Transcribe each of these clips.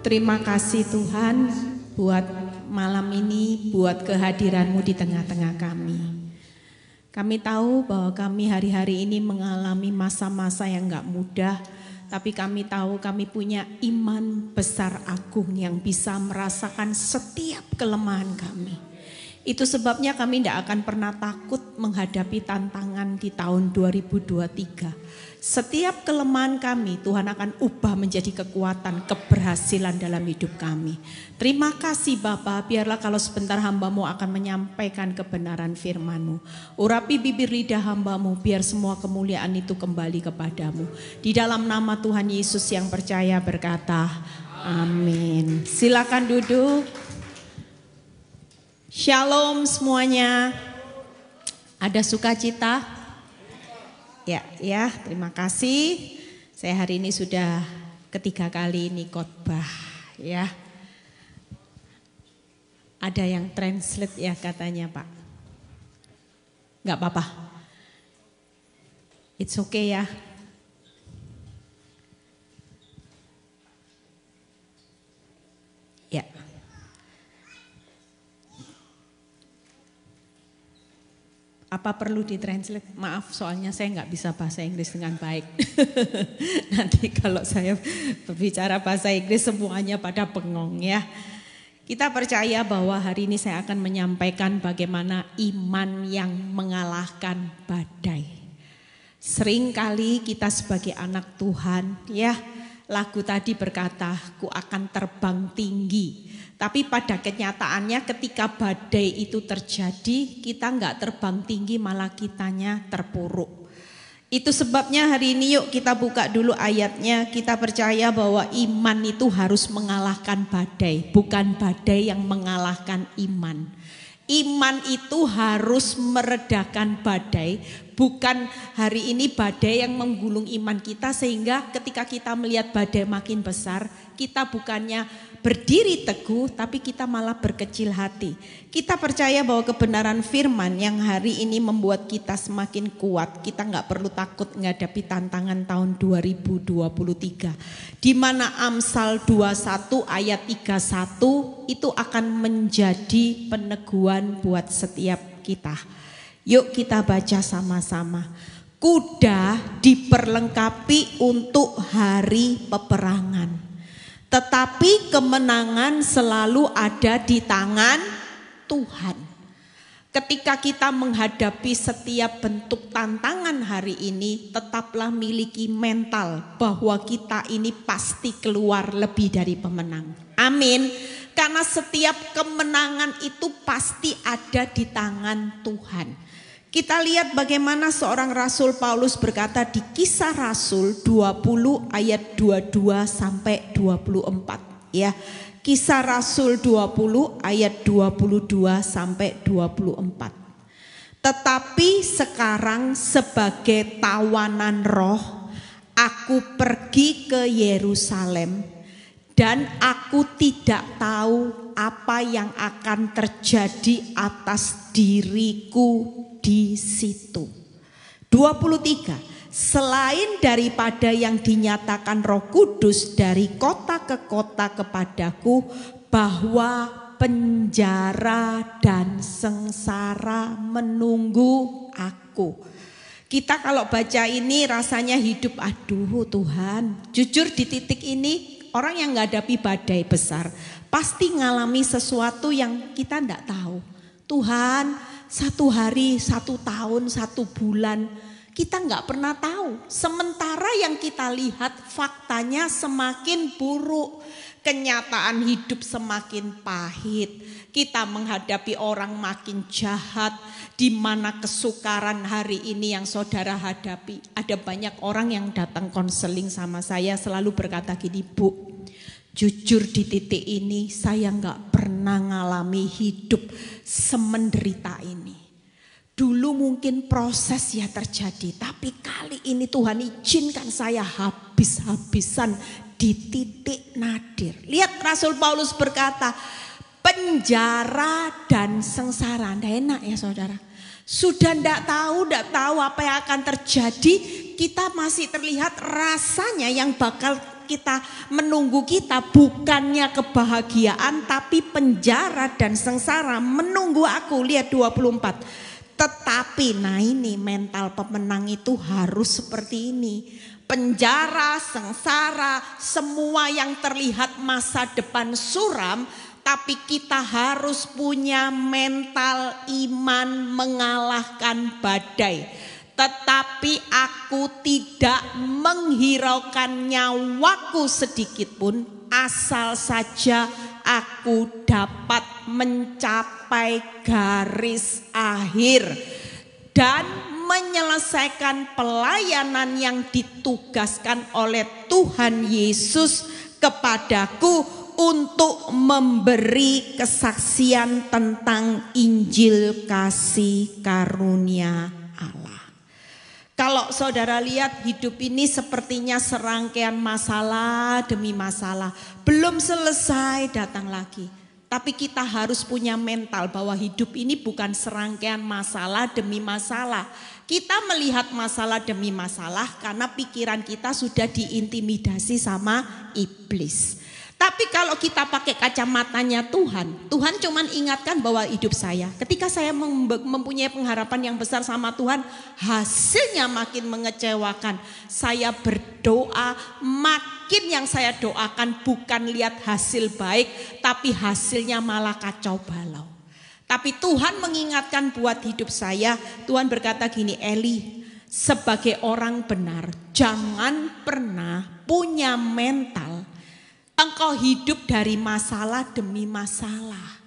Terima kasih Tuhan buat malam ini, buat kehadiranmu di tengah-tengah kami. Kami tahu bahwa kami hari-hari ini mengalami masa-masa yang gak mudah, tapi kami tahu kami punya iman besar agung yang bisa merasakan setiap kelemahan kami. Itu sebabnya kami tidak akan pernah takut menghadapi tantangan di tahun 2023. Setiap kelemahan kami Tuhan akan ubah menjadi kekuatan, keberhasilan dalam hidup kami. Terima kasih Bapak, biarlah kalau sebentar hambamu akan menyampaikan kebenaran firmanmu. Urapi bibir lidah hambamu, biar semua kemuliaan itu kembali kepadamu. Di dalam nama Tuhan Yesus yang percaya berkata, Amin. Silakan duduk. Shalom semuanya. Ada sukacita? Ya, ya, terima kasih. Saya hari ini sudah ketiga kali ini khotbah, ya. Ada yang translate ya katanya, Pak. Enggak apa-apa. It's okay ya. apa perlu ditranslate? Maaf, soalnya saya nggak bisa bahasa Inggris dengan baik. Nanti kalau saya berbicara bahasa Inggris semuanya pada pengong ya. Kita percaya bahwa hari ini saya akan menyampaikan bagaimana iman yang mengalahkan badai. Seringkali kita sebagai anak Tuhan ya, lagu tadi berkata, ku akan terbang tinggi tapi pada kenyataannya ketika badai itu terjadi, kita nggak terbang tinggi malah kitanya terpuruk. Itu sebabnya hari ini yuk kita buka dulu ayatnya. Kita percaya bahwa iman itu harus mengalahkan badai, bukan badai yang mengalahkan iman. Iman itu harus meredakan badai, Bukan hari ini badai yang menggulung iman kita sehingga ketika kita melihat badai makin besar, kita bukannya berdiri teguh tapi kita malah berkecil hati. Kita percaya bahwa kebenaran firman yang hari ini membuat kita semakin kuat. Kita nggak perlu takut menghadapi tantangan tahun 2023. Di mana Amsal 21 ayat 31 itu akan menjadi peneguhan buat setiap kita. Yuk kita baca sama-sama. Kuda diperlengkapi untuk hari peperangan. Tetapi kemenangan selalu ada di tangan Tuhan. Ketika kita menghadapi setiap bentuk tantangan hari ini, tetaplah miliki mental bahwa kita ini pasti keluar lebih dari pemenang. Amin. Karena setiap kemenangan itu pasti ada di tangan Tuhan. Kita lihat bagaimana seorang Rasul Paulus berkata di kisah Rasul 20 ayat 22 sampai 24 ya. Kisah Rasul 20 ayat 22 sampai 24. Tetapi sekarang sebagai tawanan roh aku pergi ke Yerusalem dan aku tidak tahu apa yang akan terjadi atas diriku di situ. 23. Selain daripada yang dinyatakan Roh Kudus dari kota ke kota kepadaku bahwa penjara dan sengsara menunggu aku. Kita kalau baca ini rasanya hidup aduh Tuhan. Jujur di titik ini orang yang menghadapi badai besar pasti mengalami sesuatu yang kita tidak tahu. Tuhan, satu hari, satu tahun, satu bulan. Kita nggak pernah tahu. Sementara yang kita lihat faktanya semakin buruk. Kenyataan hidup semakin pahit. Kita menghadapi orang makin jahat. Di mana kesukaran hari ini yang saudara hadapi. Ada banyak orang yang datang konseling sama saya selalu berkata gini, Bu, Jujur di titik ini saya nggak pernah ngalami hidup semenderita ini. Dulu mungkin proses ya terjadi, tapi kali ini Tuhan izinkan saya habis-habisan di titik nadir. Lihat Rasul Paulus berkata, penjara dan sengsara. Nggak enak ya saudara. Sudah ndak tahu, ndak tahu apa yang akan terjadi. Kita masih terlihat rasanya yang bakal kita, menunggu kita bukannya kebahagiaan tapi penjara dan sengsara menunggu aku. Lihat 24. Tetapi nah ini mental pemenang itu harus seperti ini. Penjara, sengsara, semua yang terlihat masa depan suram tapi kita harus punya mental iman mengalahkan badai tetapi aku tidak menghiraukan nyawaku sedikit pun asal saja aku dapat mencapai garis akhir dan menyelesaikan pelayanan yang ditugaskan oleh Tuhan Yesus kepadaku untuk memberi kesaksian tentang Injil kasih karunia Allah. Kalau saudara lihat hidup ini sepertinya serangkaian masalah demi masalah. Belum selesai datang lagi. Tapi kita harus punya mental bahwa hidup ini bukan serangkaian masalah demi masalah. Kita melihat masalah demi masalah karena pikiran kita sudah diintimidasi sama iblis. Tapi kalau kita pakai kacamatanya Tuhan, Tuhan cuman ingatkan bahwa hidup saya, ketika saya mempunyai pengharapan yang besar sama Tuhan, hasilnya makin mengecewakan. Saya berdoa, makin yang saya doakan bukan lihat hasil baik, tapi hasilnya malah kacau balau. Tapi Tuhan mengingatkan buat hidup saya, Tuhan berkata gini, Eli, sebagai orang benar, jangan pernah punya mental Engkau hidup dari masalah demi masalah.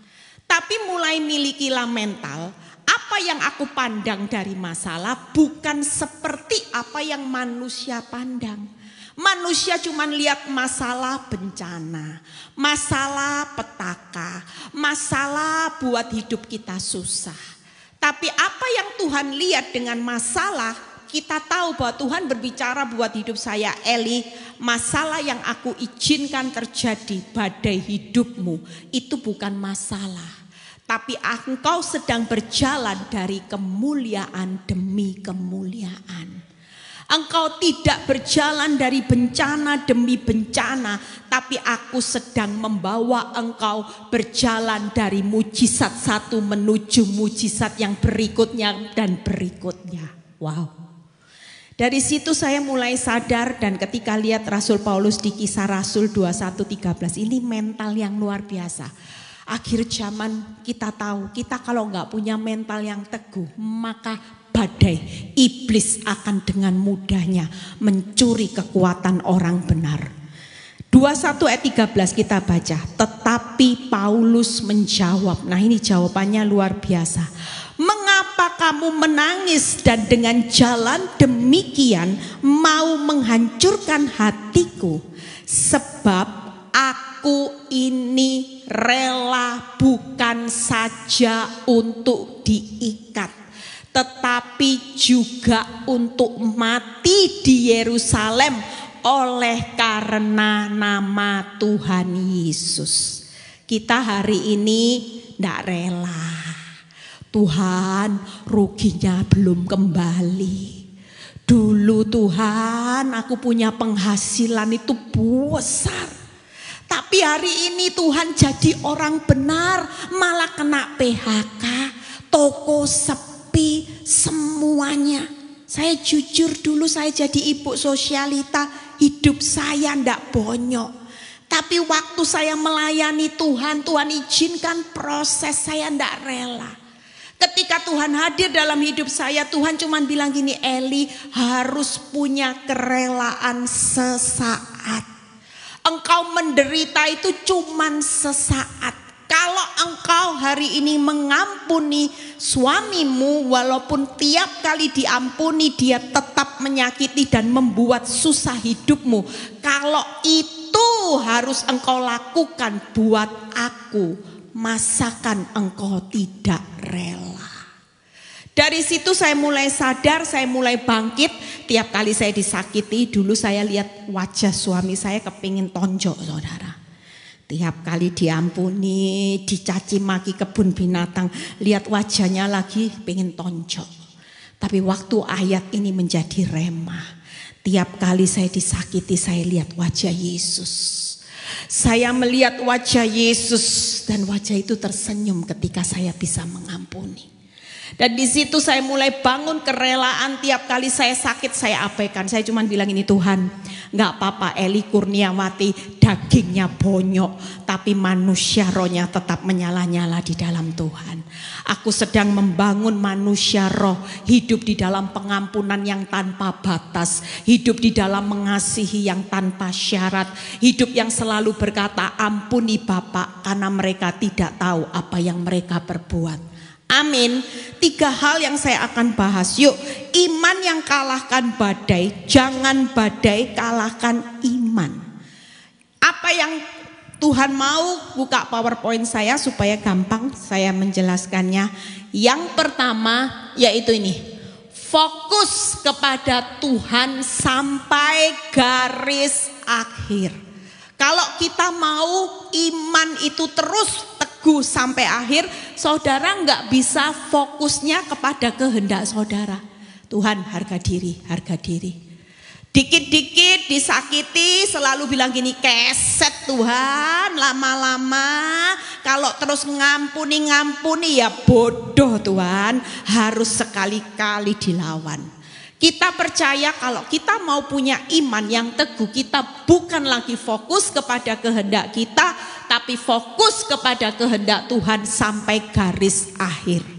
Tapi mulai milikilah mental, apa yang aku pandang dari masalah bukan seperti apa yang manusia pandang. Manusia cuma lihat masalah bencana, masalah petaka, masalah buat hidup kita susah. Tapi apa yang Tuhan lihat dengan masalah kita tahu bahwa Tuhan berbicara buat hidup saya, Eli, masalah yang aku izinkan terjadi pada hidupmu itu bukan masalah. Tapi engkau sedang berjalan dari kemuliaan demi kemuliaan. Engkau tidak berjalan dari bencana demi bencana, tapi aku sedang membawa engkau berjalan dari mujizat satu menuju mujizat yang berikutnya dan berikutnya. Wow. Dari situ saya mulai sadar dan ketika lihat Rasul Paulus di kisah Rasul 21.13 ini mental yang luar biasa. Akhir zaman kita tahu kita kalau nggak punya mental yang teguh maka badai iblis akan dengan mudahnya mencuri kekuatan orang benar. 21 ayat 13 kita baca, tetapi Paulus menjawab. Nah, ini jawabannya luar biasa. Mengapa kamu menangis dan dengan jalan demikian mau menghancurkan hatiku? Sebab aku ini rela bukan saja untuk diikat, tetapi juga untuk mati di Yerusalem oleh karena nama Tuhan Yesus. Kita hari ini tidak rela Tuhan ruginya belum kembali. Dulu Tuhan aku punya penghasilan itu besar. Tapi hari ini Tuhan jadi orang benar malah kena PHK. Toko sepi semuanya. Saya jujur dulu saya jadi ibu sosialita. Hidup saya ndak bonyok. Tapi waktu saya melayani Tuhan, Tuhan izinkan proses saya ndak rela. Ketika Tuhan hadir dalam hidup saya, Tuhan cuma bilang gini, Eli harus punya kerelaan sesaat. Engkau menderita itu cuma sesaat. Kalau engkau hari ini mengampuni suamimu walaupun tiap kali diampuni dia tetap menyakiti dan membuat susah hidupmu. Kalau itu harus engkau lakukan buat aku masakan engkau tidak rela. Dari situ saya mulai sadar, saya mulai bangkit. Tiap kali saya disakiti, dulu saya lihat wajah suami saya kepingin tonjok saudara. Tiap kali diampuni, dicaci maki kebun binatang, lihat wajahnya lagi pengen tonjok. Tapi waktu ayat ini menjadi remah. Tiap kali saya disakiti, saya lihat wajah Yesus. Saya melihat wajah Yesus dan wajah itu tersenyum ketika saya bisa mengampuni. Dan di situ saya mulai bangun kerelaan tiap kali saya sakit saya abaikan. Saya cuma bilang ini Tuhan nggak apa-apa Eli Kurniawati dagingnya bonyok. Tapi manusia rohnya tetap menyala-nyala di dalam Tuhan. Aku sedang membangun manusia roh hidup di dalam pengampunan yang tanpa batas. Hidup di dalam mengasihi yang tanpa syarat. Hidup yang selalu berkata ampuni Bapak karena mereka tidak tahu apa yang mereka perbuat. Amin. Tiga hal yang saya akan bahas. Yuk, iman yang kalahkan badai, jangan badai kalahkan iman. Apa yang Tuhan mau buka PowerPoint saya supaya gampang saya menjelaskannya. Yang pertama yaitu ini. Fokus kepada Tuhan sampai garis akhir. Kalau kita mau iman itu terus ragu sampai akhir, saudara nggak bisa fokusnya kepada kehendak saudara. Tuhan harga diri, harga diri. Dikit-dikit disakiti selalu bilang gini keset Tuhan lama-lama kalau terus ngampuni-ngampuni ya bodoh Tuhan harus sekali-kali dilawan. Kita percaya kalau kita mau punya iman yang teguh, kita bukan lagi fokus kepada kehendak kita, tapi fokus kepada kehendak Tuhan sampai garis akhir.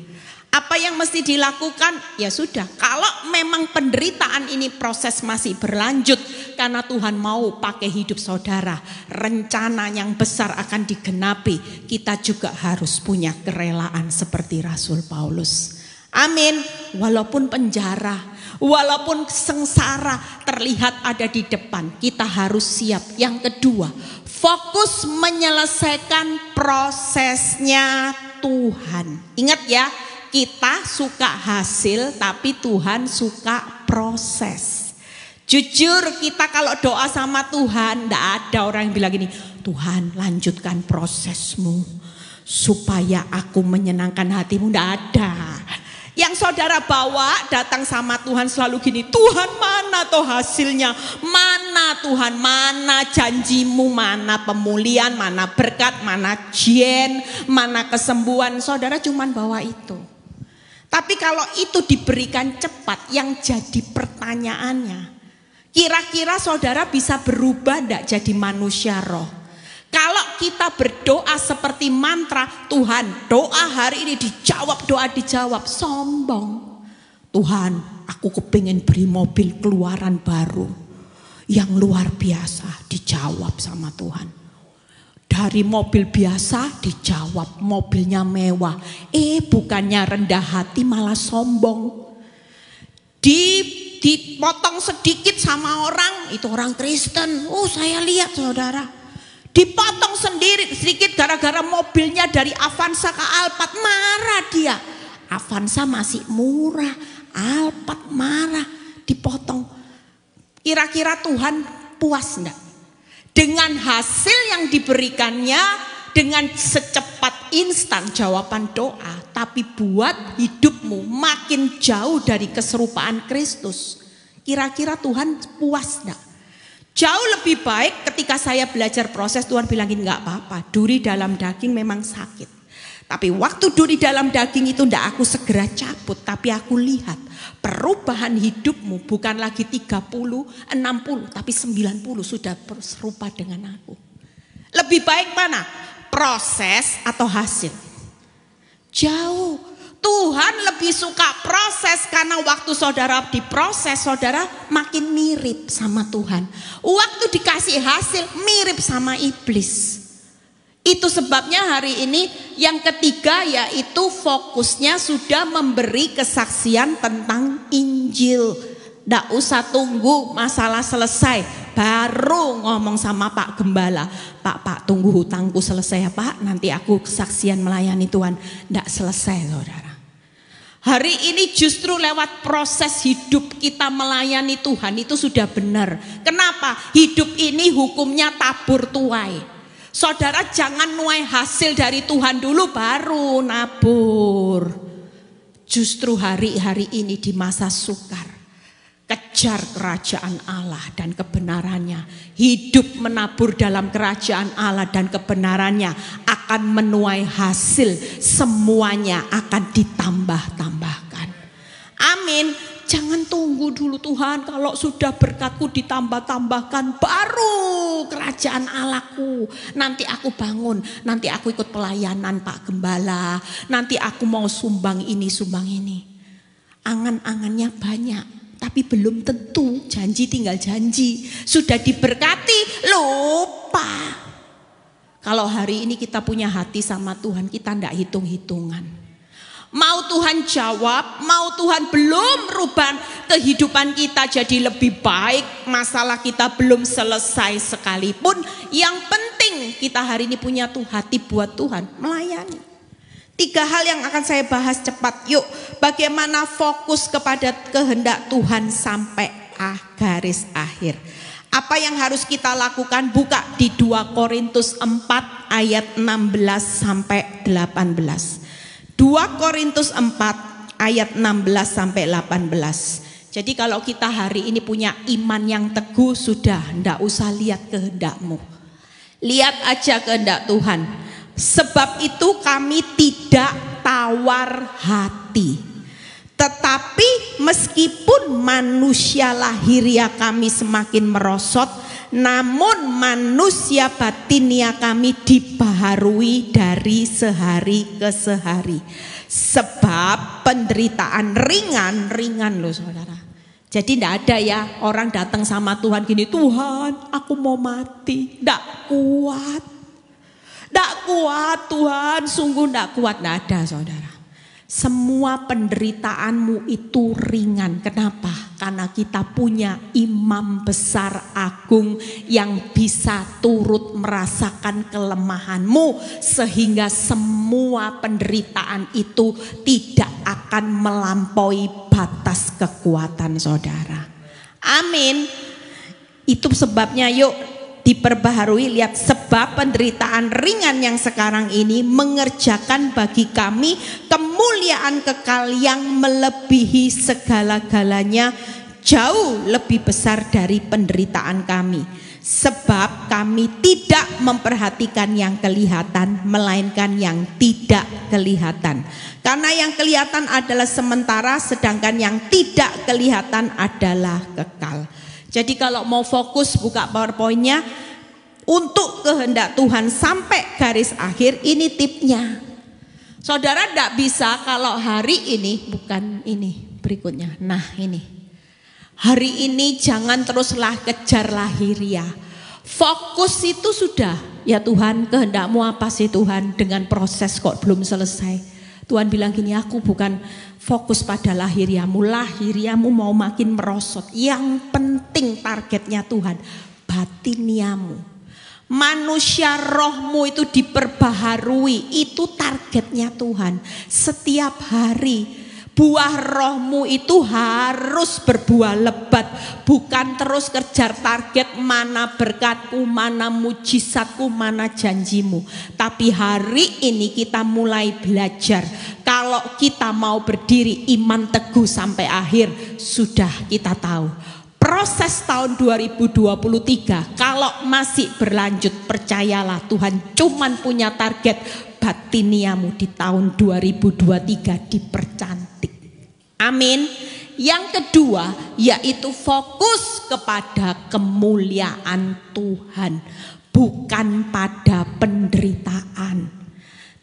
Apa yang mesti dilakukan? Ya sudah, kalau memang penderitaan ini proses masih berlanjut karena Tuhan mau pakai hidup saudara, rencana yang besar akan digenapi. Kita juga harus punya kerelaan seperti Rasul Paulus. Amin. Walaupun penjara, walaupun sengsara terlihat ada di depan, kita harus siap. Yang kedua, fokus menyelesaikan prosesnya Tuhan. Ingat ya, kita suka hasil tapi Tuhan suka proses. Jujur kita kalau doa sama Tuhan, tidak ada orang yang bilang gini, Tuhan lanjutkan prosesmu supaya aku menyenangkan hatimu, tidak ada. Yang saudara bawa datang sama Tuhan selalu gini, Tuhan mana toh hasilnya? Mana Tuhan, mana janjimu, mana pemulihan, mana berkat, mana jen, mana kesembuhan. Saudara cuman bawa itu. Tapi kalau itu diberikan cepat, yang jadi pertanyaannya, kira-kira saudara bisa berubah tidak jadi manusia roh? Kalau kita berdoa seperti mantra, Tuhan doa hari ini dijawab, doa dijawab. Sombong. Tuhan, aku kepingin beri mobil keluaran baru. Yang luar biasa dijawab sama Tuhan. Dari mobil biasa dijawab mobilnya mewah. Eh bukannya rendah hati malah sombong. Di dipotong sedikit sama orang, itu orang Kristen. Oh saya lihat saudara Dipotong sendiri sedikit gara-gara mobilnya dari Avanza ke Alphard. Marah dia. Avanza masih murah. Alphard marah. Dipotong. Kira-kira Tuhan puas enggak? Dengan hasil yang diberikannya dengan secepat instan jawaban doa, tapi buat hidupmu makin jauh dari keserupaan Kristus. Kira-kira Tuhan puas enggak? Jauh lebih baik ketika saya belajar proses Tuhan bilangin nggak apa-apa. Duri dalam daging memang sakit. Tapi waktu duri dalam daging itu ndak aku segera cabut. Tapi aku lihat perubahan hidupmu bukan lagi 30, 60, tapi 90 sudah serupa dengan aku. Lebih baik mana? Proses atau hasil? Jauh Tuhan lebih suka proses karena waktu saudara diproses saudara makin mirip sama Tuhan. Waktu dikasih hasil mirip sama iblis. Itu sebabnya hari ini yang ketiga yaitu fokusnya sudah memberi kesaksian tentang Injil. Tidak usah tunggu masalah selesai. Baru ngomong sama Pak Gembala. Pak, Pak tunggu hutangku selesai ya Pak. Nanti aku kesaksian melayani Tuhan. Tidak selesai saudara. Hari ini justru lewat proses hidup kita melayani Tuhan itu sudah benar. Kenapa? Hidup ini hukumnya tabur tuai. Saudara jangan nuai hasil dari Tuhan dulu baru nabur. Justru hari-hari ini di masa suka mengejar kerajaan Allah dan kebenarannya. Hidup menabur dalam kerajaan Allah dan kebenarannya akan menuai hasil. Semuanya akan ditambah-tambahkan. Amin. Jangan tunggu dulu Tuhan kalau sudah berkatku ditambah-tambahkan baru kerajaan Allahku. Nanti aku bangun, nanti aku ikut pelayanan Pak Gembala, nanti aku mau sumbang ini, sumbang ini. Angan-angannya banyak, tapi belum tentu janji tinggal janji. Sudah diberkati, lupa. Kalau hari ini kita punya hati sama Tuhan, kita tidak hitung-hitungan. Mau Tuhan jawab, mau Tuhan belum rubah kehidupan kita jadi lebih baik, masalah kita belum selesai sekalipun. Yang penting kita hari ini punya tuh hati buat Tuhan, melayani. Tiga hal yang akan saya bahas cepat. Yuk, bagaimana fokus kepada kehendak Tuhan sampai ah, garis akhir. Apa yang harus kita lakukan? Buka di 2 Korintus 4 ayat 16 sampai 18. 2 Korintus 4 ayat 16 sampai 18. Jadi kalau kita hari ini punya iman yang teguh sudah, ndak usah lihat kehendakmu. Lihat aja kehendak Tuhan Sebab itu kami tidak tawar hati. Tetapi meskipun manusia lahiria ya kami semakin merosot, namun manusia batinia kami dibaharui dari sehari ke sehari. Sebab penderitaan ringan-ringan loh saudara. Jadi tidak ada ya orang datang sama Tuhan gini, Tuhan aku mau mati, tidak kuat tidak kuat Tuhan, sungguh tidak kuat. Tidak ada saudara. Semua penderitaanmu itu ringan. Kenapa? Karena kita punya imam besar agung yang bisa turut merasakan kelemahanmu, sehingga semua penderitaan itu tidak akan melampaui batas kekuatan saudara. Amin. Itu sebabnya, yuk, diperbaharui lihat sebab penderitaan ringan yang sekarang ini mengerjakan bagi kami kemuliaan kekal yang melebihi segala-galanya jauh lebih besar dari penderitaan kami sebab kami tidak memperhatikan yang kelihatan melainkan yang tidak kelihatan karena yang kelihatan adalah sementara sedangkan yang tidak kelihatan adalah kekal jadi kalau mau fokus buka powerpointnya untuk kehendak Tuhan sampai garis akhir ini tipnya. Saudara tidak bisa kalau hari ini bukan ini berikutnya. Nah ini. Hari ini jangan teruslah kejar lahiriah. Fokus itu sudah. Ya Tuhan kehendakmu apa sih Tuhan dengan proses kok belum selesai. Tuhan bilang gini, aku bukan fokus pada lahiriamu. Lahiriamu mau makin merosot. Yang penting targetnya Tuhan, batiniamu. Manusia rohmu itu diperbaharui. Itu targetnya Tuhan. Setiap hari Buah rohmu itu harus berbuah lebat, bukan terus kejar target mana berkatku, mana mujizatku, mana janjimu. Tapi hari ini kita mulai belajar. Kalau kita mau berdiri iman teguh sampai akhir, sudah kita tahu proses tahun 2023 kalau masih berlanjut percayalah Tuhan cuman punya target batiniamu di tahun 2023 dipercantik. Amin. Yang kedua yaitu fokus kepada kemuliaan Tuhan, bukan pada penderitaan.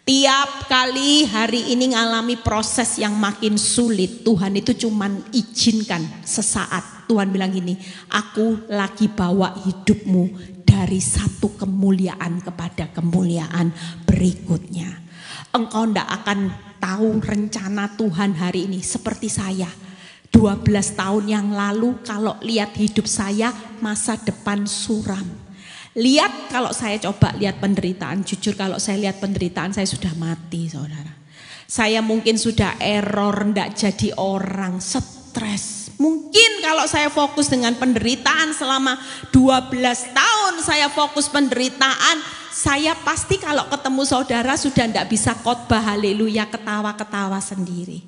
Tiap kali hari ini ngalami proses yang makin sulit, Tuhan itu cuman izinkan sesaat. Tuhan bilang gini, aku lagi bawa hidupmu dari satu kemuliaan kepada kemuliaan berikutnya. Engkau tidak akan tahu rencana Tuhan hari ini seperti saya. 12 tahun yang lalu kalau lihat hidup saya masa depan suram. Lihat kalau saya coba lihat penderitaan, jujur kalau saya lihat penderitaan saya sudah mati saudara. Saya mungkin sudah error, tidak jadi orang, stres, Mungkin kalau saya fokus dengan penderitaan selama 12 tahun saya fokus penderitaan, saya pasti kalau ketemu saudara sudah tidak bisa khotbah haleluya ketawa-ketawa sendiri.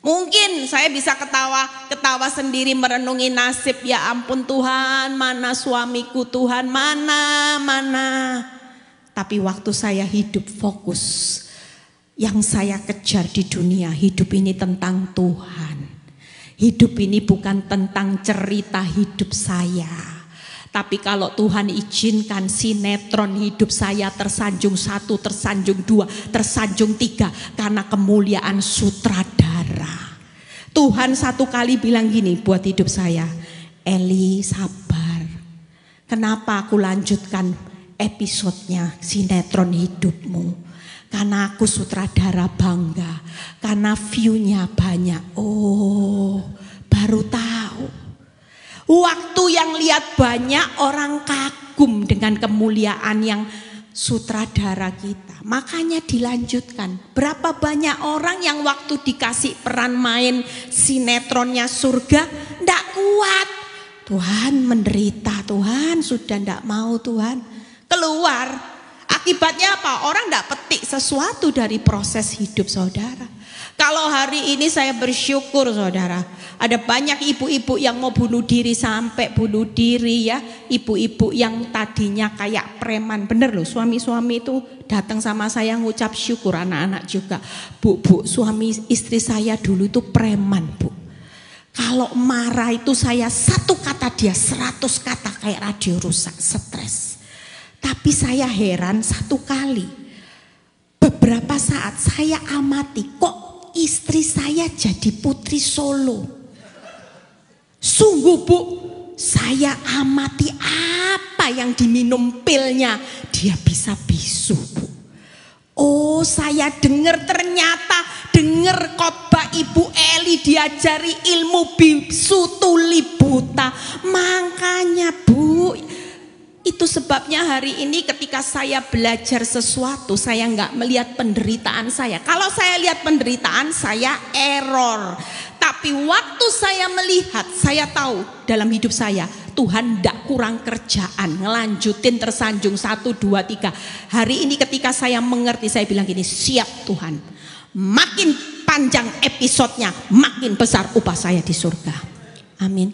Mungkin saya bisa ketawa ketawa sendiri merenungi nasib ya ampun Tuhan, mana suamiku Tuhan, mana mana. Tapi waktu saya hidup fokus yang saya kejar di dunia hidup ini tentang Tuhan. Hidup ini bukan tentang cerita hidup saya. Tapi kalau Tuhan izinkan sinetron hidup saya tersanjung satu, tersanjung dua, tersanjung tiga. Karena kemuliaan sutradara. Tuhan satu kali bilang gini buat hidup saya. Eli sabar. Kenapa aku lanjutkan episodenya sinetron hidupmu? Karena aku sutradara bangga. Karena view-nya banyak. Oh, baru tahu. Waktu yang lihat banyak orang kagum dengan kemuliaan yang sutradara kita. Makanya dilanjutkan. Berapa banyak orang yang waktu dikasih peran main sinetronnya surga, ndak kuat. Tuhan menderita, Tuhan sudah ndak mau Tuhan. Keluar, Akibatnya apa? Orang tidak petik sesuatu dari proses hidup saudara. Kalau hari ini saya bersyukur saudara Ada banyak ibu-ibu yang mau bunuh diri sampai bunuh diri ya Ibu-ibu yang tadinya kayak preman Bener loh suami-suami itu datang sama saya ngucap syukur anak-anak juga Bu, bu suami istri saya dulu itu preman bu Kalau marah itu saya satu kata dia seratus kata kayak radio rusak stres tapi saya heran satu kali. Beberapa saat saya amati kok istri saya jadi putri solo. Sungguh bu, saya amati apa yang diminum pilnya. Dia bisa bisu bu. Oh saya dengar ternyata dengar khotbah Ibu Eli diajari ilmu bisu tuli buta. Makanya bu itu sebabnya hari ini ketika saya belajar sesuatu, saya nggak melihat penderitaan saya. Kalau saya lihat penderitaan, saya error. Tapi waktu saya melihat, saya tahu dalam hidup saya, Tuhan tidak kurang kerjaan. Ngelanjutin tersanjung, satu, dua, tiga. Hari ini ketika saya mengerti, saya bilang gini, siap Tuhan. Makin panjang episodenya, makin besar upah saya di surga. Amin.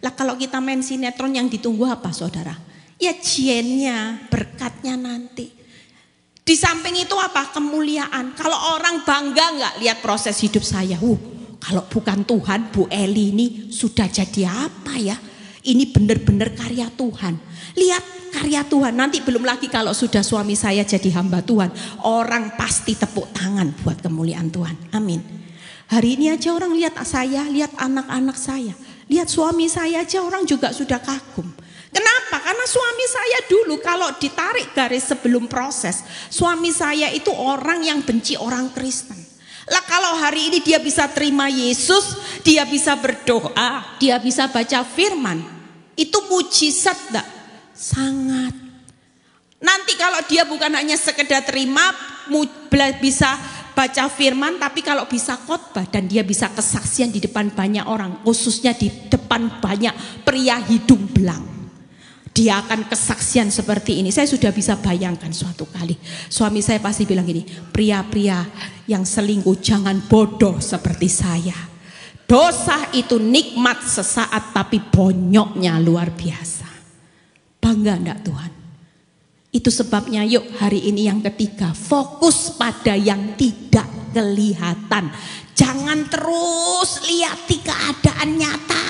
Lah kalau kita main sinetron yang ditunggu apa saudara? ya jiennya, berkatnya nanti. Di samping itu apa? Kemuliaan. Kalau orang bangga nggak lihat proses hidup saya. Uh, kalau bukan Tuhan, Bu Eli ini sudah jadi apa ya? Ini benar-benar karya Tuhan. Lihat karya Tuhan. Nanti belum lagi kalau sudah suami saya jadi hamba Tuhan. Orang pasti tepuk tangan buat kemuliaan Tuhan. Amin. Hari ini aja orang lihat saya, lihat anak-anak saya. Lihat suami saya aja orang juga sudah kagum. Kenapa? Karena suami saya dulu kalau ditarik dari sebelum proses, suami saya itu orang yang benci orang Kristen. Lah kalau hari ini dia bisa terima Yesus, dia bisa berdoa, dia bisa baca firman. Itu mujizat enggak? Sangat. Nanti kalau dia bukan hanya sekedar terima, bisa baca firman, tapi kalau bisa khotbah dan dia bisa kesaksian di depan banyak orang, khususnya di depan banyak pria hidung belang dia akan kesaksian seperti ini. Saya sudah bisa bayangkan suatu kali. Suami saya pasti bilang gini, pria-pria yang selingkuh jangan bodoh seperti saya. Dosa itu nikmat sesaat tapi bonyoknya luar biasa. Bangga enggak Tuhan? Itu sebabnya yuk hari ini yang ketiga fokus pada yang tidak kelihatan. Jangan terus lihat keadaan nyata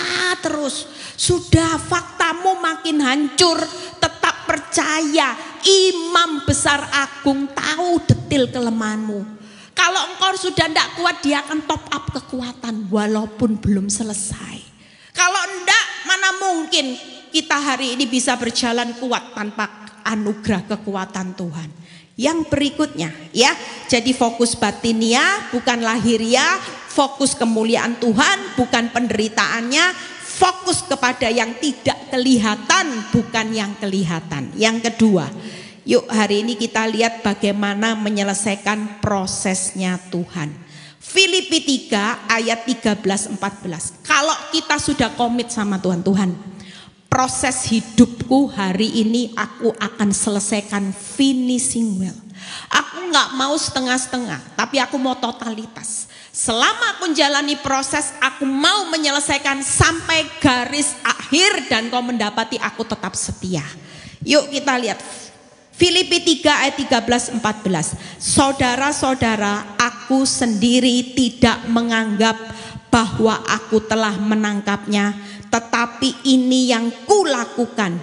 terus sudah faktamu makin hancur, tetap percaya imam besar agung tahu detil kelemahanmu. Kalau engkau sudah tidak kuat, dia akan top up kekuatan walaupun belum selesai. Kalau tidak, mana mungkin kita hari ini bisa berjalan kuat tanpa anugerah kekuatan Tuhan. Yang berikutnya ya, jadi fokus batinia bukan lahiria, fokus kemuliaan Tuhan bukan penderitaannya, fokus kepada yang tidak kelihatan bukan yang kelihatan. Yang kedua, yuk hari ini kita lihat bagaimana menyelesaikan prosesnya Tuhan. Filipi 3 ayat 13 14. Kalau kita sudah komit sama Tuhan, Tuhan, proses hidupku hari ini aku akan selesaikan finishing well. Aku nggak mau setengah-setengah, tapi aku mau totalitas. Selama aku menjalani proses, aku mau menyelesaikan sampai garis akhir dan kau mendapati aku tetap setia. Yuk kita lihat Filipi 3 ayat 13 14. Saudara-saudara, aku sendiri tidak menganggap bahwa aku telah menangkapnya, tetapi ini yang kulakukan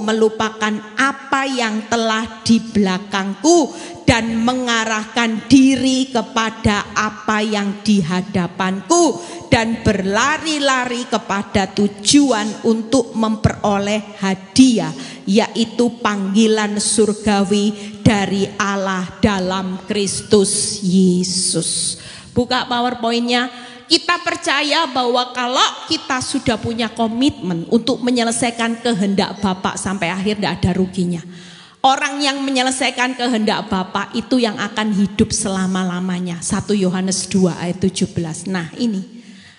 melupakan apa yang telah di belakangku dan mengarahkan diri kepada apa yang di hadapanku dan berlari-lari kepada tujuan untuk memperoleh hadiah yaitu panggilan surgawi dari Allah dalam Kristus Yesus. Buka PowerPoint-nya. Kita percaya bahwa kalau kita sudah punya komitmen untuk menyelesaikan kehendak Bapak sampai akhir tidak ada ruginya. Orang yang menyelesaikan kehendak Bapak itu yang akan hidup selama-lamanya. 1 Yohanes 2 ayat 17. Nah ini.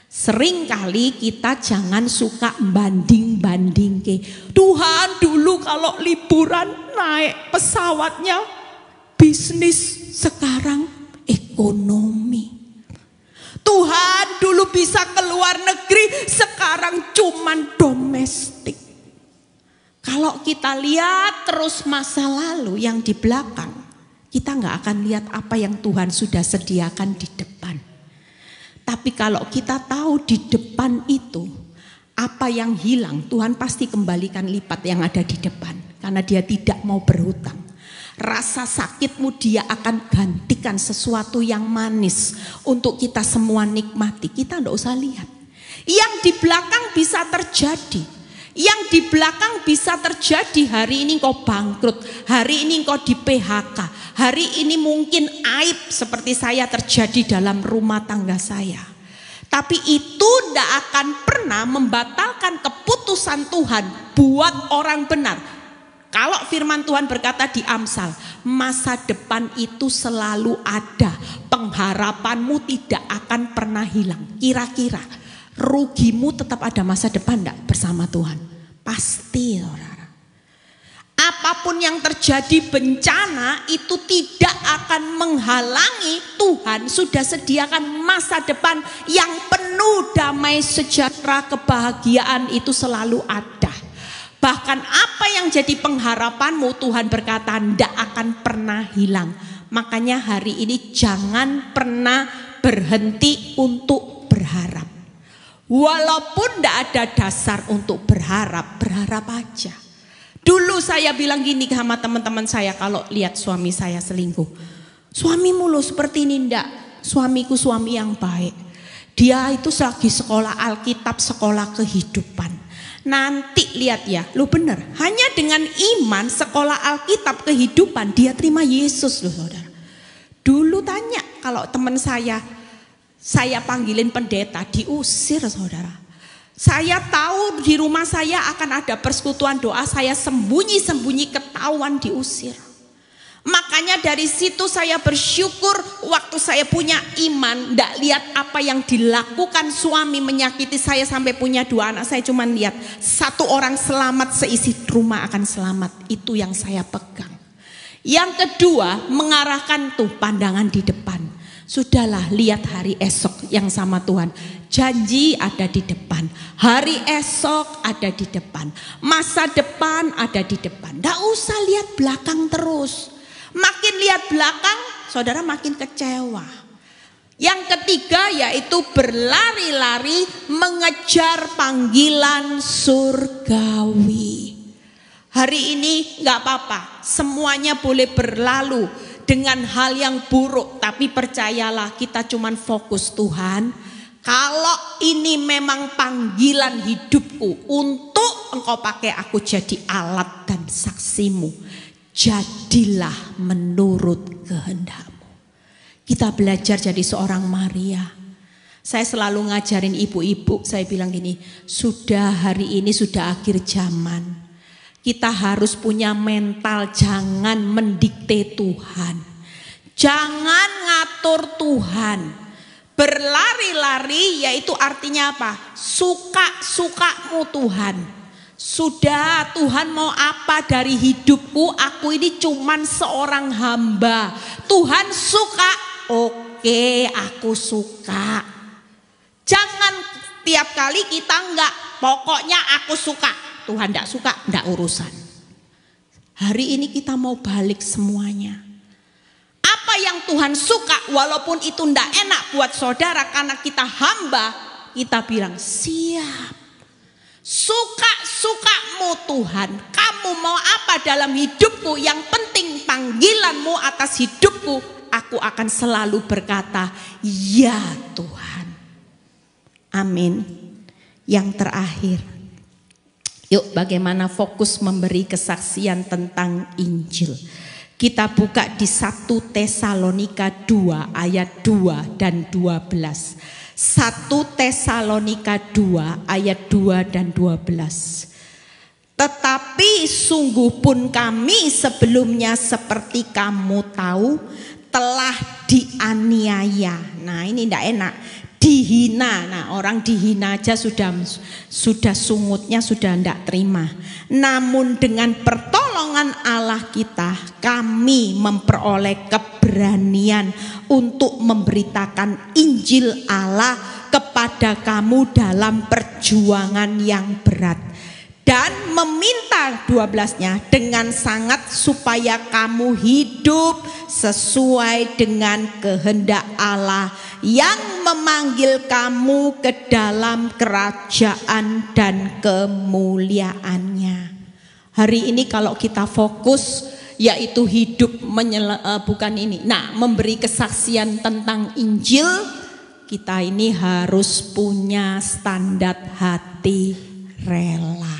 Seringkali kita jangan suka banding-banding ke. Tuhan dulu kalau liburan naik pesawatnya bisnis sekarang ekonomi. Tuhan dulu bisa keluar negeri, sekarang cuman domestik. Kalau kita lihat terus masa lalu yang di belakang, kita nggak akan lihat apa yang Tuhan sudah sediakan di depan. Tapi kalau kita tahu di depan itu apa yang hilang, Tuhan pasti kembalikan lipat yang ada di depan karena dia tidak mau berhutang. Rasa sakitmu dia akan gantikan sesuatu yang manis untuk kita semua nikmati. Kita tidak usah lihat. Yang di belakang bisa terjadi. Yang di belakang bisa terjadi hari ini kau bangkrut, hari ini kau di PHK, hari ini mungkin aib seperti saya terjadi dalam rumah tangga saya. Tapi itu tidak akan pernah membatalkan keputusan Tuhan buat orang benar. Kalau firman Tuhan berkata di Amsal, masa depan itu selalu ada. Pengharapanmu tidak akan pernah hilang. Kira-kira rugimu tetap ada masa depan enggak bersama Tuhan? Pasti orang. Apapun yang terjadi bencana itu tidak akan menghalangi Tuhan sudah sediakan masa depan yang penuh damai sejahtera kebahagiaan itu selalu ada. Bahkan apa yang jadi pengharapanmu Tuhan berkata tidak akan pernah hilang. Makanya hari ini jangan pernah berhenti untuk berharap. Walaupun tidak ada dasar untuk berharap, berharap aja. Dulu saya bilang gini sama teman-teman saya kalau lihat suami saya selingkuh. Suamimu loh seperti ini ndak. Suamiku suami yang baik. Dia itu lagi sekolah Alkitab, sekolah kehidupan Nanti lihat ya, lu bener. Hanya dengan iman sekolah Alkitab kehidupan dia terima Yesus loh saudara. Dulu tanya kalau teman saya, saya panggilin pendeta diusir saudara. Saya tahu di rumah saya akan ada persekutuan doa, saya sembunyi-sembunyi ketahuan diusir. Makanya dari situ saya bersyukur waktu saya punya iman, tidak lihat apa yang dilakukan suami menyakiti saya sampai punya dua anak. Saya cuma lihat satu orang selamat seisi rumah akan selamat. Itu yang saya pegang. Yang kedua mengarahkan tuh pandangan di depan. Sudahlah lihat hari esok yang sama Tuhan. Janji ada di depan. Hari esok ada di depan. Masa depan ada di depan. Tidak usah lihat belakang terus. Makin lihat belakang, saudara makin kecewa. Yang ketiga yaitu berlari-lari mengejar panggilan surgawi. Hari ini nggak apa-apa, semuanya boleh berlalu dengan hal yang buruk. Tapi percayalah kita cuman fokus Tuhan. Kalau ini memang panggilan hidupku untuk engkau pakai aku jadi alat dan saksimu jadilah menurut kehendakmu. Kita belajar jadi seorang Maria. Saya selalu ngajarin ibu-ibu, saya bilang gini, sudah hari ini sudah akhir zaman. Kita harus punya mental jangan mendikte Tuhan. Jangan ngatur Tuhan. Berlari-lari yaitu artinya apa? Suka-sukamu Tuhan. Sudah Tuhan mau apa dari hidupku? Aku ini cuman seorang hamba. Tuhan suka. Oke, aku suka. Jangan tiap kali kita enggak. Pokoknya aku suka. Tuhan enggak suka, enggak urusan. Hari ini kita mau balik semuanya. Apa yang Tuhan suka walaupun itu enggak enak buat saudara karena kita hamba. Kita bilang siap Suka-sukamu Tuhan, kamu mau apa dalam hidupku? Yang penting panggilanmu atas hidupku, aku akan selalu berkata, "Ya Tuhan." Amin. Yang terakhir, yuk bagaimana fokus memberi kesaksian tentang Injil. Kita buka di 1 Tesalonika 2 ayat 2 dan 12. 1 Tesalonika 2 ayat 2 dan 12. Tetapi sungguh pun kami sebelumnya seperti kamu tahu telah dianiaya. Nah ini tidak enak. Dihina. Nah orang dihina aja sudah sudah sungutnya sudah tidak terima. Namun dengan pertolongan Allah kita kami memperoleh keberanian untuk memberitakan Injil Allah kepada kamu dalam perjuangan yang berat dan meminta 12-nya dengan sangat supaya kamu hidup sesuai dengan kehendak Allah yang memanggil kamu ke dalam kerajaan dan kemuliaannya. Hari ini kalau kita fokus yaitu hidup menyela, uh, bukan ini. Nah, memberi kesaksian tentang Injil kita ini harus punya standar hati rela.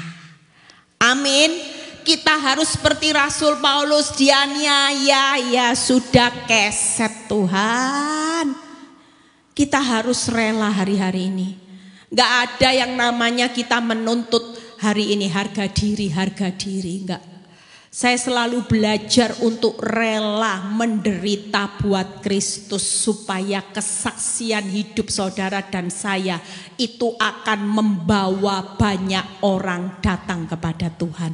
Amin. Kita harus seperti Rasul Paulus dianiaya ya sudah keset Tuhan. Kita harus rela hari-hari ini. Gak ada yang namanya kita menuntut hari ini harga diri, harga diri. gak. Saya selalu belajar untuk rela menderita buat Kristus supaya kesaksian hidup saudara dan saya itu akan membawa banyak orang datang kepada Tuhan.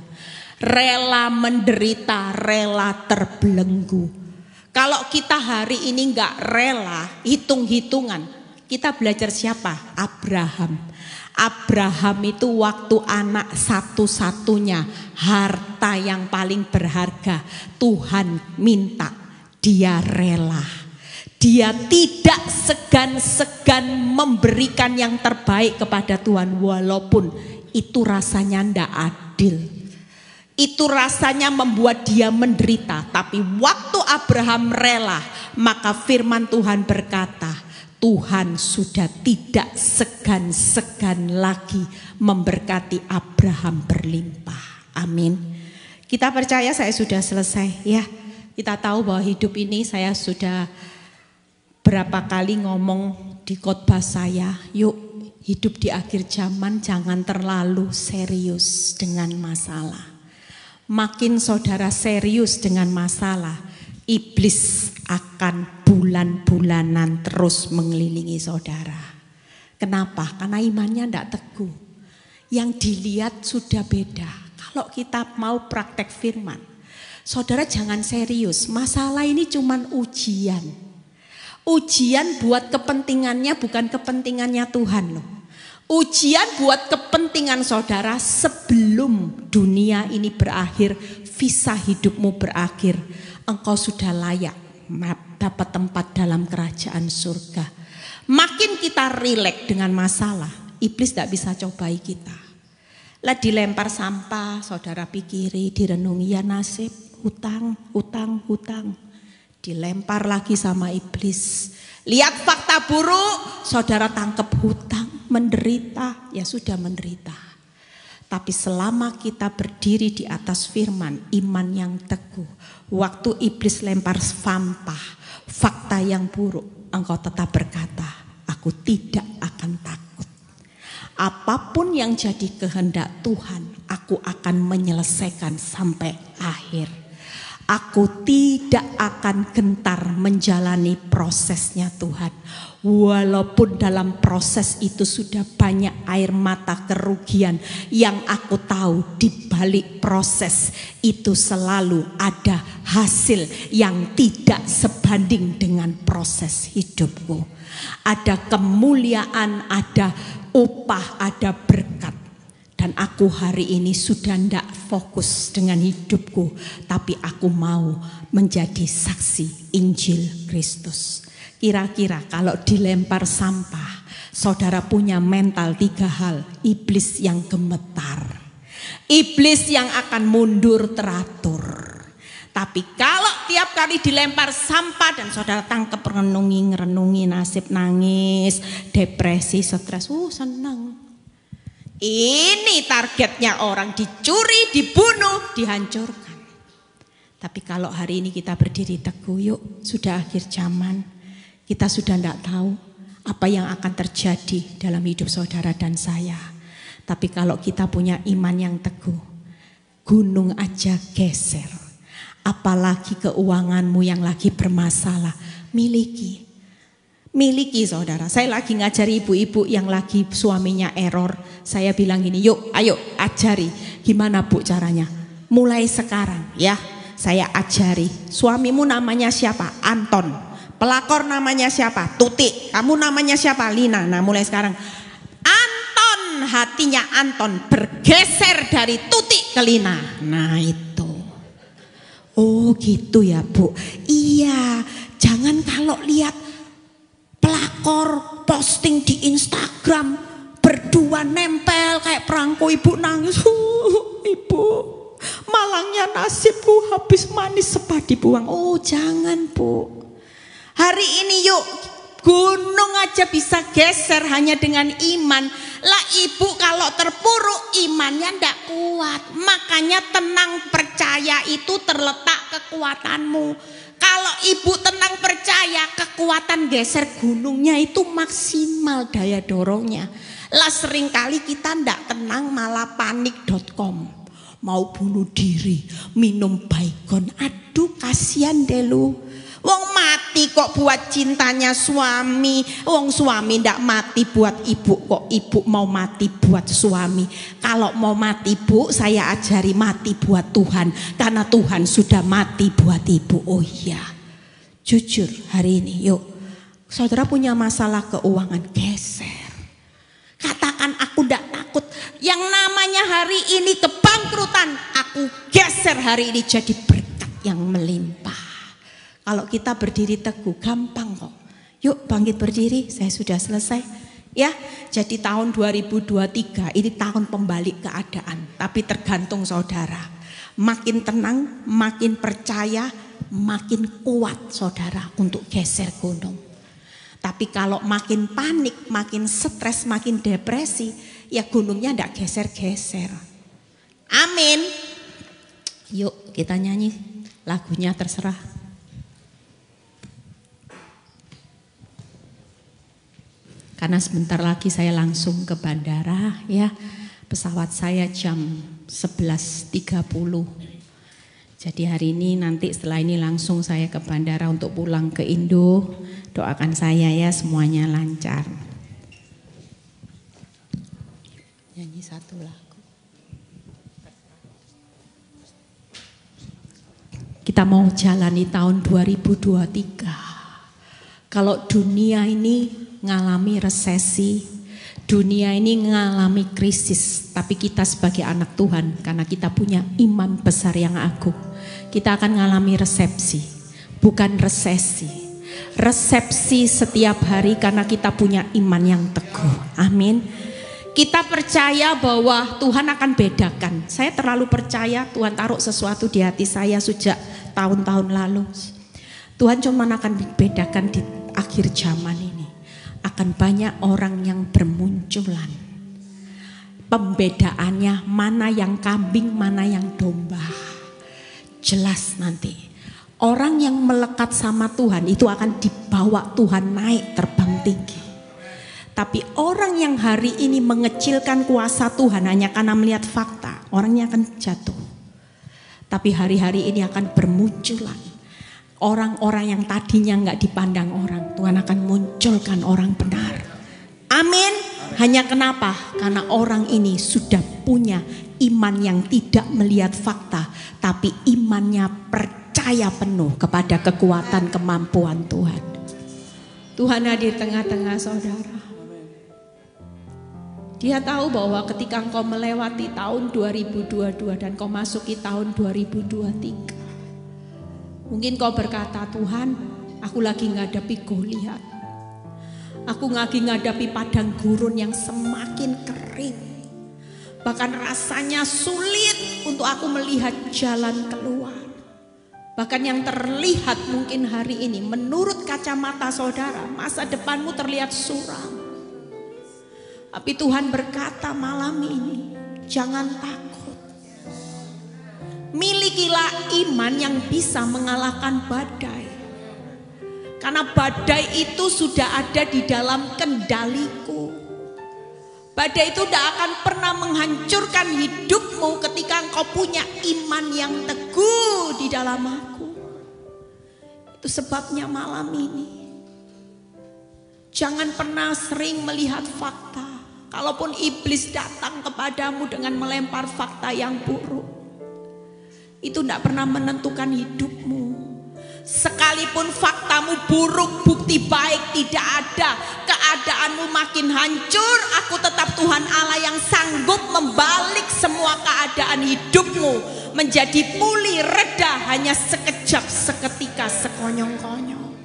Rela menderita, rela terbelenggu. Kalau kita hari ini nggak rela, hitung-hitungan. Kita belajar siapa? Abraham. Abraham itu waktu anak satu-satunya, harta yang paling berharga. Tuhan minta, dia rela. Dia tidak segan-segan memberikan yang terbaik kepada Tuhan walaupun itu rasanya tidak adil. Itu rasanya membuat dia menderita, tapi waktu Abraham rela, maka firman Tuhan berkata, Tuhan sudah tidak segan-segan lagi memberkati Abraham berlimpah. Amin. Kita percaya saya sudah selesai ya. Kita tahu bahwa hidup ini saya sudah berapa kali ngomong di khotbah saya, yuk hidup di akhir zaman jangan terlalu serius dengan masalah. Makin saudara serius dengan masalah, iblis akan bulan-bulanan terus mengelilingi saudara. Kenapa? Karena imannya tidak teguh. Yang dilihat sudah beda. Kalau kita mau praktek firman, saudara jangan serius. Masalah ini cuma ujian. Ujian buat kepentingannya bukan kepentingannya Tuhan loh. Ujian buat kepentingan saudara sebelum dunia ini berakhir, visa hidupmu berakhir. Engkau sudah layak dapat tempat dalam kerajaan surga. Makin kita rileks dengan masalah, iblis tidak bisa cobai kita. Lah dilempar sampah, saudara pikiri, direnungi ya nasib, hutang, hutang, hutang. Dilempar lagi sama iblis. Lihat fakta buruk, saudara tangkep hutang, menderita, ya sudah menderita. Tapi selama kita berdiri di atas firman, iman yang teguh, waktu iblis lempar sampah, fakta yang buruk, engkau tetap berkata, aku tidak akan takut. Apapun yang jadi kehendak Tuhan, aku akan menyelesaikan sampai akhir. Aku tidak akan gentar menjalani prosesnya Tuhan Walaupun dalam proses itu sudah banyak air mata kerugian yang aku tahu di balik proses itu selalu ada hasil yang tidak sebanding dengan proses hidupku. Ada kemuliaan, ada upah, ada berkat. Dan aku hari ini sudah tidak fokus dengan hidupku, tapi aku mau menjadi saksi Injil Kristus. Kira-kira kalau dilempar sampah, saudara punya mental tiga hal. Iblis yang gemetar. Iblis yang akan mundur teratur. Tapi kalau tiap kali dilempar sampah dan saudara tangkap renungi, renungi nasib nangis, depresi, stres, uh senang. Ini targetnya orang dicuri, dibunuh, dihancurkan. Tapi kalau hari ini kita berdiri teguh, yuk sudah akhir zaman. Kita sudah tidak tahu apa yang akan terjadi dalam hidup saudara dan saya. Tapi kalau kita punya iman yang teguh, gunung aja geser. Apalagi keuanganmu yang lagi bermasalah, miliki. Miliki saudara, saya lagi ngajari ibu-ibu yang lagi suaminya error. Saya bilang ini, yuk ayo ajari. Gimana bu caranya? Mulai sekarang ya, saya ajari. Suamimu namanya siapa? Anton Pelakor namanya siapa? Tuti. Kamu namanya siapa? Lina. Nah mulai sekarang. Anton hatinya Anton bergeser dari Tuti ke Lina. Nah itu. Oh gitu ya Bu. Iya jangan kalau lihat pelakor posting di Instagram berdua nempel kayak perangko ibu nangis. Huh, ibu malangnya nasibku habis manis sepah dibuang. Oh jangan Bu Hari ini yuk gunung aja bisa geser hanya dengan iman. Lah ibu kalau terpuruk imannya ndak kuat. Makanya tenang percaya itu terletak kekuatanmu. Kalau ibu tenang percaya kekuatan geser gunungnya itu maksimal daya dorongnya. Lah seringkali kita ndak tenang malah panik.com. Mau bunuh diri, minum baikon, Aduh kasihan deh lu. Wong mati mati kok buat cintanya suami. Wong suami ndak mati buat ibu kok ibu mau mati buat suami. Kalau mau mati bu, saya ajari mati buat Tuhan karena Tuhan sudah mati buat ibu. Oh iya. Jujur hari ini yuk. Saudara punya masalah keuangan geser. Katakan aku tidak takut. Yang namanya hari ini kebangkrutan, aku geser hari ini jadi berkat yang melimpah. Kalau kita berdiri teguh, gampang kok. Yuk bangkit berdiri, saya sudah selesai. Ya, jadi tahun 2023 ini tahun pembalik keadaan, tapi tergantung saudara. Makin tenang, makin percaya, makin kuat saudara untuk geser gunung. Tapi kalau makin panik, makin stres, makin depresi, ya gunungnya tidak geser-geser. Amin. Yuk kita nyanyi lagunya terserah. Karena sebentar lagi saya langsung ke bandara ya. Pesawat saya jam 11.30. Jadi hari ini nanti setelah ini langsung saya ke bandara untuk pulang ke Indo. Doakan saya ya semuanya lancar. Nyanyi satu lah. Kita mau jalani tahun 2023. Kalau dunia ini ngalami resesi, dunia ini ngalami krisis, tapi kita sebagai anak Tuhan karena kita punya iman besar yang agung, kita akan ngalami resepsi, bukan resesi resepsi setiap hari karena kita punya iman yang teguh. Amin. Kita percaya bahwa Tuhan akan bedakan. Saya terlalu percaya Tuhan taruh sesuatu di hati saya sejak tahun-tahun lalu. Tuhan cuma akan bedakan di akhir zaman ini akan banyak orang yang bermunculan. Pembedaannya mana yang kambing, mana yang domba. Jelas nanti. Orang yang melekat sama Tuhan itu akan dibawa Tuhan naik terbang tinggi. Tapi orang yang hari ini mengecilkan kuasa Tuhan hanya karena melihat fakta, orangnya akan jatuh. Tapi hari-hari ini akan bermunculan orang-orang yang tadinya nggak dipandang orang, Tuhan akan munculkan orang benar. Amin. Hanya kenapa? Karena orang ini sudah punya iman yang tidak melihat fakta, tapi imannya percaya penuh kepada kekuatan kemampuan Tuhan. Tuhan hadir tengah-tengah saudara. Dia tahu bahwa ketika engkau melewati tahun 2022 dan kau masuki tahun 2023, Mungkin kau berkata, Tuhan, aku lagi ngadapi Goliat. Aku lagi ngadapi padang gurun yang semakin kering. Bahkan rasanya sulit untuk aku melihat jalan keluar. Bahkan yang terlihat mungkin hari ini menurut kacamata saudara, masa depanmu terlihat suram. Tapi Tuhan berkata malam ini, jangan takut. Milikilah iman yang bisa mengalahkan badai. Karena badai itu sudah ada di dalam kendaliku. Badai itu tidak akan pernah menghancurkan hidupmu ketika engkau punya iman yang teguh di dalam aku. Itu sebabnya malam ini. Jangan pernah sering melihat fakta. Kalaupun iblis datang kepadamu dengan melempar fakta yang buruk itu tidak pernah menentukan hidupmu. Sekalipun faktamu buruk, bukti baik tidak ada, keadaanmu makin hancur, aku tetap Tuhan Allah yang sanggup membalik semua keadaan hidupmu menjadi pulih reda hanya sekejap, seketika, sekonyong-konyong.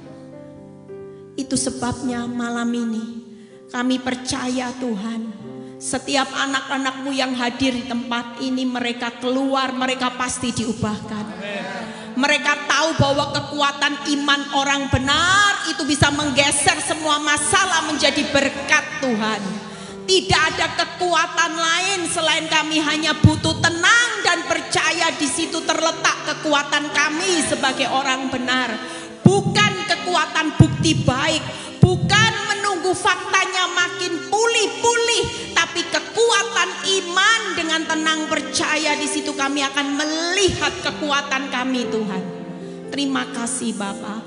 Itu sebabnya malam ini kami percaya Tuhan setiap anak-anakmu yang hadir di tempat ini mereka keluar, mereka pasti diubahkan. Mereka tahu bahwa kekuatan iman orang benar itu bisa menggeser semua masalah menjadi berkat Tuhan. Tidak ada kekuatan lain selain kami hanya butuh tenang dan percaya di situ terletak kekuatan kami sebagai orang benar. Bukan kekuatan bukti baik, bukan menunggu faktanya makin pulih-pulih tapi kekuatan iman dengan tenang percaya di situ kami akan melihat kekuatan kami Tuhan. Terima kasih Bapa.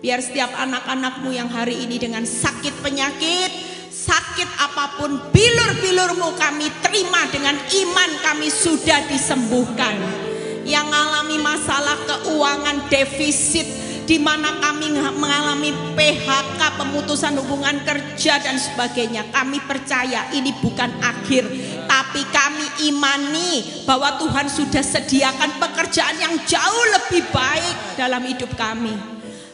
Biar setiap anak-anakmu yang hari ini dengan sakit penyakit, sakit apapun, bilur-bilurmu kami terima dengan iman kami sudah disembuhkan. Yang alami masalah keuangan defisit, di mana kami mengalami PHK, pemutusan hubungan kerja dan sebagainya. Kami percaya ini bukan akhir, tapi kami imani bahwa Tuhan sudah sediakan pekerjaan yang jauh lebih baik dalam hidup kami.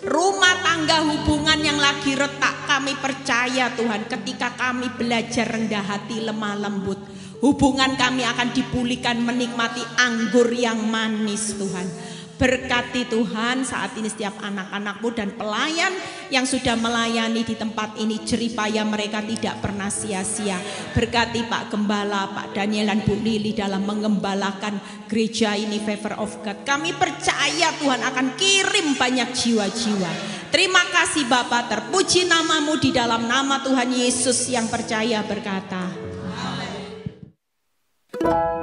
Rumah tangga hubungan yang lagi retak kami percaya Tuhan ketika kami belajar rendah hati lemah lembut. Hubungan kami akan dipulihkan menikmati anggur yang manis Tuhan Berkati Tuhan saat ini setiap anak-anakmu dan pelayan yang sudah melayani di tempat ini jeripaya mereka tidak pernah sia-sia. Berkati Pak Gembala, Pak Daniel dan Bu Lili dalam mengembalakan gereja ini favor of God. Kami percaya Tuhan akan kirim banyak jiwa-jiwa. Terima kasih Bapak, terpuji namamu di dalam nama Tuhan Yesus yang percaya berkata. Amin.